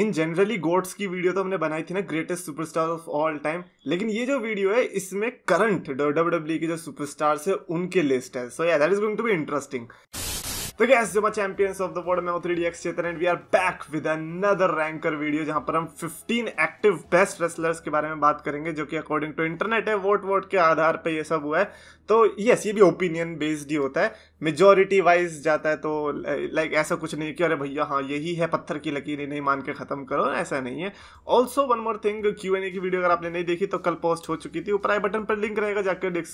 इन generally gods की video तो हमने बनाई थी ना greatest superstar of all time लेकिन ये जो वीडियो है इसमें करंट डब्ल्यू डब्ल्यू के जो सुपरस्टार्स है उनके लिस्ट है so yeah that is going to be interesting तो गैस जो चैंपियंस ऑफ द वर्ल्ड में three D X Chetan and we are back with another ranker video जहां पर हम 15 एक्टिव बेस्ट रेसलर्स के बारे में बात करेंगे जो कि अकॉर्डिंग टू इंटरनेट है वोट वोट के आधार पे ये सब हुआ है तो यस ये भी ओपिनियन बेस्ड ही होता है मेजोरिटी वाइज जाता है तो लाइक ऐसा कुछ नहीं कि अरे भैया हाँ यही है पत्थर की लकीर नहीं मान के खत्म करो ऐसा नहीं है also one more thing Q N A की वीडियो अगर आपने नहीं देखी तो कल पोस्ट हो चुकी थी ऊपर आई बटन पर लिंक रहेगा जाकर देख,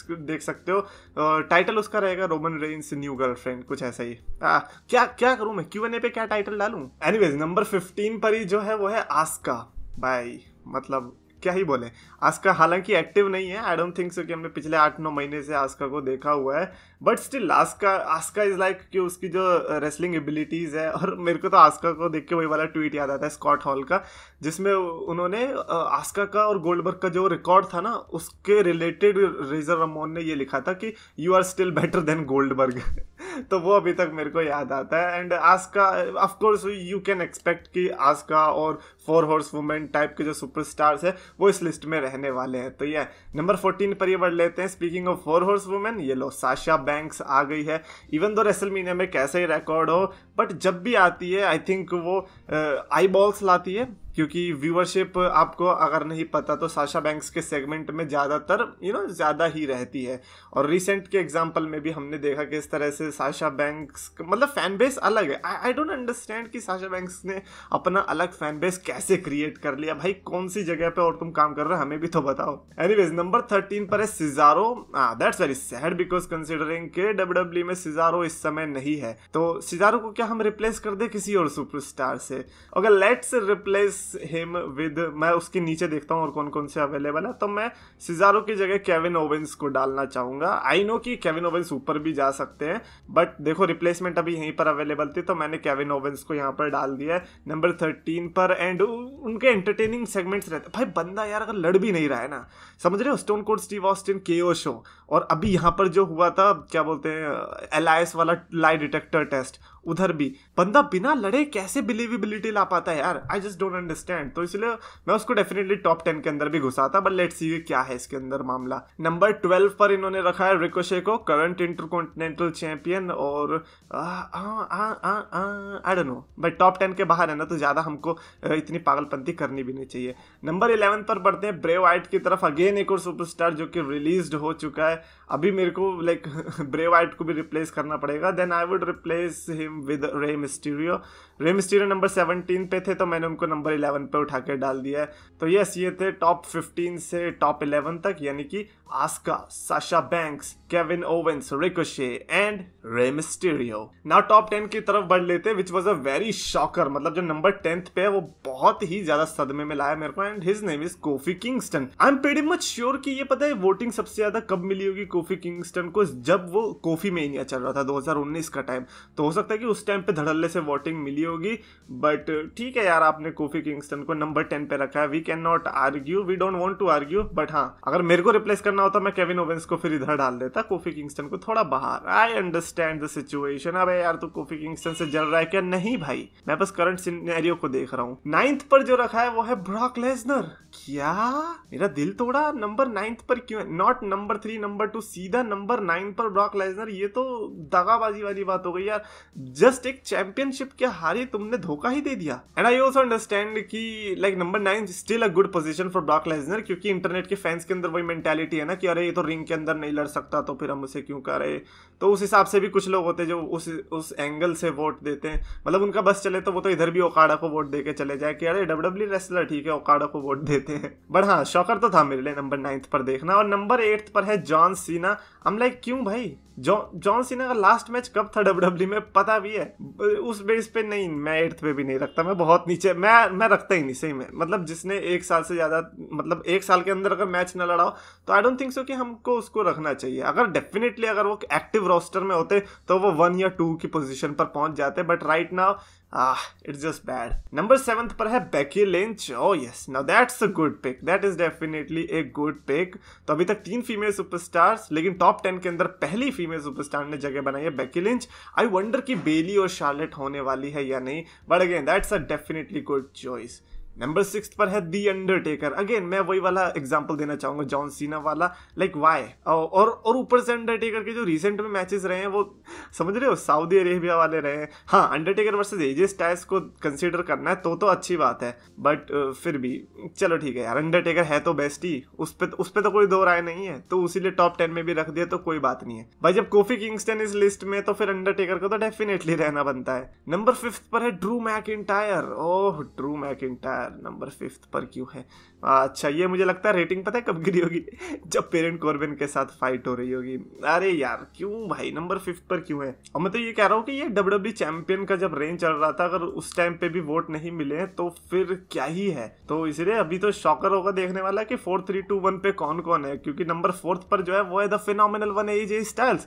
सकते हो टाइटल उसका रहेगा रोमन रेन्स न्यू गर्लफ्रेंड कुछ ऐसा ही आ, क्या क्या करूं मैं बने पे क्या टाइटल डालू एनीवेज नंबर फिफ्टीन पर ही जो है वो है आस्का बाय मतलब क्या ही बोले आस्का हालांकि एक्टिव नहीं है आई डोंट थिंक सो कि हमने पिछले आठ नौ महीने से आस्का को देखा हुआ है but still Asuka Asuka is like कि उसकी जो रेसलिंग एबिलिटीज़ है और मेरे को तो आस्का को देख के वही वाला ट्वीट याद आता है स्कॉट हॉल का जिसमें उन्होंने आस्का का और गोल्डबर्ग का जो रिकॉर्ड था ना उसके रिलेटेड रेजर रमोन ने ये लिखा था कि you are still better than Goldberg तो वो अभी तक मेरे को याद आता है एंड आज का ऑफकोर्स यू कैन एक्सपेक्ट कि आज का और फोर हॉर्स वुमेन टाइप के जो सुपरस्टार्स है वो इस लिस्ट में रहने वाले हैं तो ये नंबर फोर्टीन पर ये बढ़ लेते हैं speaking of four horsewomen ये लो साशा बैंक्स आ गई है इवन दो रेसल मीनिया में कैसे ही रिकॉर्ड हो बट जब भी आती है आई थिंक वो आई uh, बॉल्स लाती है क्योंकि व्यूअरशिप आपको अगर नहीं पता तो साशा बैंक्स के सेगमेंट में ज़्यादातर यू नो ज़्यादा ही रहती है और रिसेंट के एग्जाम्पल में भी हमने देखा कि इस तरह से साशा बैंक्स मतलब फ़ैन बेस अलग है आई डोंट अंडरस्टैंड कि साशा बैंक्स ने अपना अलग फ़ैन बेस कैसे क्रिएट कर लिया भाई कौन सी जगह पर और तुम काम कर रहे हो हमें भी तो बताओ एनीवेज नंबर थर्टीन पर है Cesaro that's very sad because considering के डब्ल्यू में सिजारो इस समय नहीं है तो सिजारो को क्या हम रिप्लेस कर दे किसी और सुपरस्टार से अगर लेट्स रिप्लेस हिम विद मैं उसके नीचे देखता हूँ और कौन कौन से अवेलेबल है तो मैं सिजारो की जगह केविन ओवेंस को डालना चाहूंगा आई नो कि केविन ओवेंस ऊपर भी जा सकते हैं बट देखो रिप्लेसमेंट अभी यहीं पर अवेलेबल थी तो मैंने केविन ओवेंस को यहाँ पर डाल दिया है नंबर थर्टीन पर एंड उनके एंटरटेनिंग सेगमेंट्स रहते भाई बंदा यार अगर लड़ भी नहीं रहा है ना समझ रहे हो स्टोन कोड स्टीव ऑस्टिन के ओ शो और अभी यहाँ पर जो हुआ था क्या बोलते हैं एलायस वाला लाई डिटेक्टर टेस्ट उधर भी बंदा बिना लड़े कैसे बिलीवेबिलिटी ला पाता है यार आई जस्ट डोंट अंडरस्टैंड तो इसलिए मैं उसको डेफिनेटली टॉप टेन के अंदर भी घुसा था बट लेट्स सी क्या है इसके अंदर मामला नंबर ट्वेल्व पर इन्होंने रखा है रिकोशे को करंट इंटरकॉन्टिनेंटल चैंपियन और I don't know but top ten के बाहर है ना तो ज़्यादा हमको इतनी पागलपंती करनी भी नहीं चाहिए नंबर इलेवन पर बढ़ते हैं ब्रेव आइट की तरफ अगेन एक और सुपरस्टार जो कि रिलीज हो चुका है अभी मेरे को लाइक ब्रेव आइट को भी रिप्लेस करना पड़ेगा then I would replace him fame with Rey Mysterio Rey Mysterio number seventeen पे थे तो मैंने उनको नंबर इलेवन पे उठा कर डाल दिया है तो यस ये थे टॉप फिफ्टीन से टॉप इलेवन तक यानी कि Asuka Sasha Banks Kevin Owens Ricochet and Rey Mysterio now top ten की तरफ बढ़ लेते which was a very shocker मतलब जो नंबर टेंथ पे है वो बहुत ही ज्यादा सदमे में लाया मेरे को and his name is Kofi Kingston I am pretty much sure की ये पता है वोटिंग सबसे ज्यादा कब मिली होगी कोफी किंगस्टन को जब वो कोफी मेनिया चल रहा था 2019 का टाइम तो हो सकता है कि उस टाइम पे धड़ल्ले से वोटिंग मिली होगी बट ठीक है यार आपने कोफी किंगस्टन को नंबर टेन पे रखा है we can not argue we don't want to argue but हाँ अगर मेरे को रिप्लेस करना होता मैं केविन ओवेंस को फिर इधर डाल देता कोफी किंगस्टन को थोड़ा बाहर आई अंडरस्टैंड द सिचुएशन अब यार तो कोफी किंगस्टन से जल रहा है क्या नहीं भाई मैं बस करंट सिनेरियो को देख रहा हूँ नाइन्थ पर जो रखा है वो है ब्रॉक लेजनर क्या मेरा दिल तोड़ा नंबर नाइन्थ पर क्यों not number three number two सीधा नंबर नाइन पर ब्रॉक लेजनर ये तो दगाबाजी वाली बात हो गई यार जस्ट एक चैंपियनशिप के हारे तुमने धोखा ही दे दिया एंड आई ऑल्सो अंडरस्टैंड कि like number nine still a good position for Brock Lesnar क्योंकि इंटरनेट के फैंस के अंदर वही मेंटेलिटी है ना कि अरे ये तो रिंग के अंदर नहीं लड़ सकता तो फिर हम उसे क्यों कर रहे तो उस हिसाब से भी कुछ लोग होते हैं जो उस उस एंगल से वोट देते हैं मतलब उनका बस चले तो वो तो इधर भी ओकाड़ा को वोट दे के चले जाए कि अरे डब्ल्यू रेसलर e ठीक है ओकाड़ा को वोट देते हैं बट हाँ शौकर तो था मेरे लिए नंबर नाइन्थ पर देखना और नंबर एट्थ पर है जॉन सीना हम लाइक क्यों भाई जॉन सीना का लास्ट मैच कब था डब्ल्यू e में पता भी है उस बेस पे नहीं मैं एट्थ पे भी नहीं रखता मैं बहुत नीचे मैं मैं रखता ही नहीं सही में मतलब जिसने एक साल से ज़्यादा मतलब एक साल के अंदर अगर मैच ना लड़ाओ तो आई डोंट थिंक सो कि हमको उसको रखना चाहिए अगर डेफिनेटली अगर वो एक्टिव रोस्टर में होते तो वो वन या टू की पोजिशन पर पहुंच जाते but right now Ah, it's just bad. Number seventh पर है Becky Lynch. Oh yes, now that's a good pick That is definitely a good pick तो अभी तक तीन फीमेल superstars, लेकिन टॉप टेन के अंदर पहली फीमेल सुपरस्टार ने जगह बनाई है Becky Lynch. आई वंडर कि बेली और शार्लेट होने वाली है या नहीं But again, that's a definitely good choice number six पर है दी अंडरटेकर अगेन मैं वही वाला एग्जाम्पल देना चाहूंगा जॉन सीना वाला लाइक वाई और और ऊपर से अंडरटेकर के जो रिसेंट में मैचेस रहे हैं वो समझ रहे हो सऊदी अरेबिया वाले रहे हैं हाँ अंडरटेकर वर्सेज एजे स्टाइस को कंसिडर करना है तो तो अच्छी बात है बट फिर भी चलो ठीक है यार अंडरटेकर है तो बेस्ट ही उस पर उस पर तो कोई दो राय नहीं है तो उसी टॉप टेन में भी रख दिया तो कोई बात नहीं है भाई जब कोफी किंगस्टन इस लिस्ट में तो फिर अंडरटेकर को तो डेफिनेटली रहना बनता है नंबर फिफ्थ पर है Drew Mac oh Drew Mac यार नंबर फिफ्थ पर क्यों है हाँ, अच्छा ये मुझे लगता है रेटिंग पता है कब गिरी होगी जब पेरेंट कॉर्बिन के साथ फाइट हो रही होगी अरे यार क्यों भाई नंबर फिफ्थ पर क्यों है और मैं तो ये कह रहा हूँ कि ये डब्ल्यू डब्ल्यू चैंपियन का जब रेंज चल रहा था अगर उस टाइम पे भी वोट नहीं मिले तो फिर क्या ही है तो इसलिए अभी तो शॉकर होगा देखने वाला कि फोर थ्री टू वन पे कौन कौन है क्योंकि नंबर फोर्थ पर जो है वो है the final one AJ Styles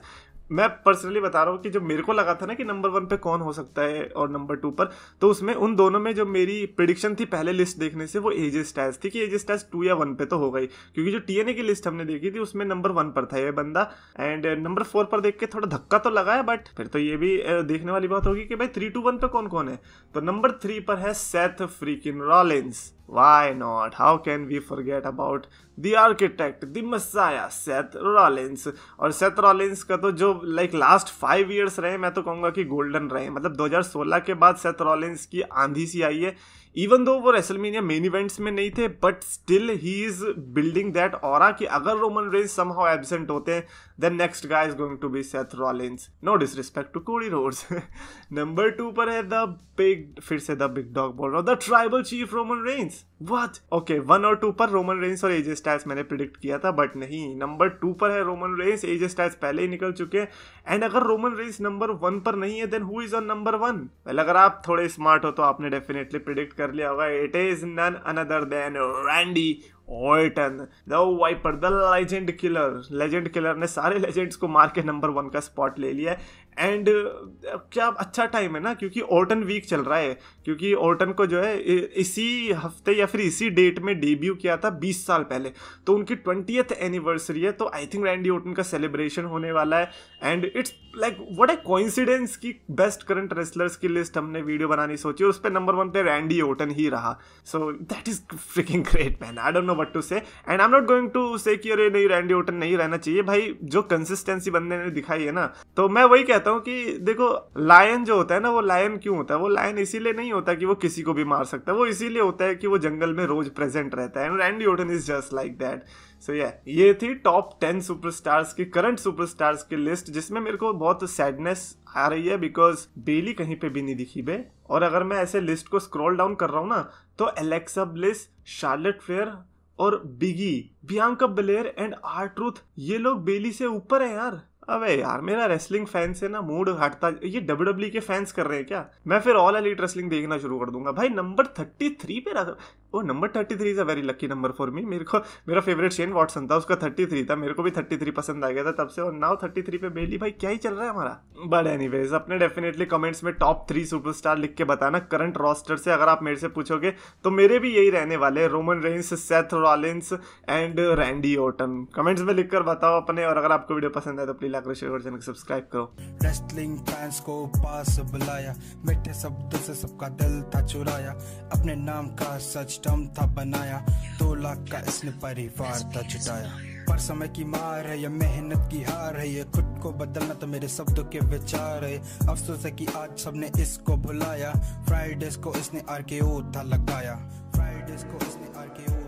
मैं पर्सनली बता रहा हूँ कि जो मेरे को लगा था ना कि नंबर वन पे कौन हो सकता है और नंबर टू पर तो उसमें उन दोनों में जो मेरी प्रिडिक्शन थी पहले लिस्ट देखने से वो एजेस टैस थी कि एजेस टैस टू या वन पे तो हो गई क्योंकि जो टीएनए की लिस्ट हमने देखी थी उसमें नंबर वन पर था ये बंदा एंड नंबर फोर पर देख के थोड़ा धक्का तो लगा है बट फिर तो ये भी देखने वाली बात होगी कि भाई थ्री टू वन पे कौन कौन है तो नंबर थ्री पर है Seth freaking Rollins Why not? How can we forget about the architect, the messiah, Seth Rollins? और Seth Rollins का तो जो like last फाइव years रहे मैं तो कहूँगा कि golden रहे मतलब 2016 के बाद Seth Rollins की आंधी सी आई है इवन दो वो रेसलमेनिया मेन इवेंट्स में नहीं थे but still he is building that और कि अगर रोमन रेंज समहाउ एबसेंट होते हैं then next guy is going to be Seth Rollins no disrespect to Cody Rhodes number two पर है द बिग फिर से द बिग डॉग बोल रहा हूँ the tribal chief Roman Reigns what okay one और टू पर रोमन रेंज और एजे स्टाइल्स मैंने प्रिडिक्ट किया था बट नहीं नंबर टू पर है रोमन रेंज एजे स्टाइल्स पहले ही निकल चुके हैं एंड अगर रोमन रेंज नंबर वन पर नहीं है then who is on number one well अगर आप थोड़े स्मार्ट हो तो आपने डेफिनेटली प्रिडिक्ट कर लिया होगा it is none other than Randy Orton the viper the legend killer legend killer ने सारे लेजेंड्स को मार के नंबर वन का स्पॉट ले लिया एंड uh, क्या अच्छा टाइम है ना क्योंकि ओल्टन वीक चल रहा है क्योंकि ओल्टन को जो है इसी हफ्ते या फिर इसी डेट में डेब्यू किया था 20 साल पहले तो उनकी ट्वेंटियथ एनिवर्सरी है तो आई थिंक रैंडी ओटन का सेलिब्रेशन होने वाला है and it's like what a coincidence की बेस्ट करंट रेसलर्स की लिस्ट हमने वीडियो बनानी सोची और उस पर नंबर वन पे रैंडी ओटन ही रहा so that is freaking great man I don't know what to say and I am not going to say कि अरे नहीं रैंडी ओटन नहीं रहना चाहिए भाई जो कंसिस्टेंसी बंदे ने दिखाई है ना तो मैं वही कहता कहता हूँ कि देखो लायन जो होता है ना वो लायन क्यों होता है वो लायन इसीलिए नहीं होता कि वो किसी को भी मार सकता है वो इसीलिए होता है कि वो जंगल में रोज प्रेजेंट रहता है and Randy Orton is just like that so ये ये थी टॉप टेन सुपरस्टार्स की करंट सुपरस्टार्स की लिस्ट जिसमें मेरे को बहुत सैडनेस आ रही है बिकॉज बेली कहीं पे भी नहीं दिखी बे और अगर मैं ऐसे लिस्ट को स्क्रॉल डाउन कर रहा हूँ ना तो एलेक्सा ब्लिस शार्लेट फेयर और Big E Bianca Belair and R Truth ये लोग बेली से ऊपर है यार अबे यार मेरा रेसलिंग फैन से ना मूड हटता ये डब्ल्यू डब्ल्यू e के फैंस कर रहे हैं क्या मैं फिर ऑल एलिट रेसलिंग देखना शुरू कर दूंगा भाई नंबर थर्टी थ्री पे रख oh number thirty three is a very lucky number for me मेरे को मेरा फेवरेट शेन वॉटसन था उसका थर्टी थ्री था मेरे को भी थर्टी थ्री पसंद आ गया था तब से और नाउ थर्टी थ्री पे बेली भाई क्या ही चल रहा है हमारा बट एनी वेज अपने डेफिनेटली कमेंट्स में टॉप थ्री सुपरस्टार लिख के बताना करंट रॉस्टर से अगर आप मेरे से पूछोगे तो मेरे भी यही रहने वाले Roman Reigns Seth Rollins and Randy Orton comments में लिखकर बताओ अपने और अगर आपको वीडियो पसंद है तो प्लीज लाख चैनल को सब्सक्राइब करो रेस्टलिंग फैंस को पास बुलाया मीठे शब्दों से सबका दिल था चुराया अपने नाम का सच सिस्टम था बनाया दो लाख का इसने परिवार था जुटाया पर समय की मार है ये मेहनत की हार है ये खुद को बदलना तो मेरे शब्दों के विचार है अफसोस है कि आज सबने इसको भुलाया फ्राइडेज को इसने आर था लगाया फ्राइडेज को इसने आर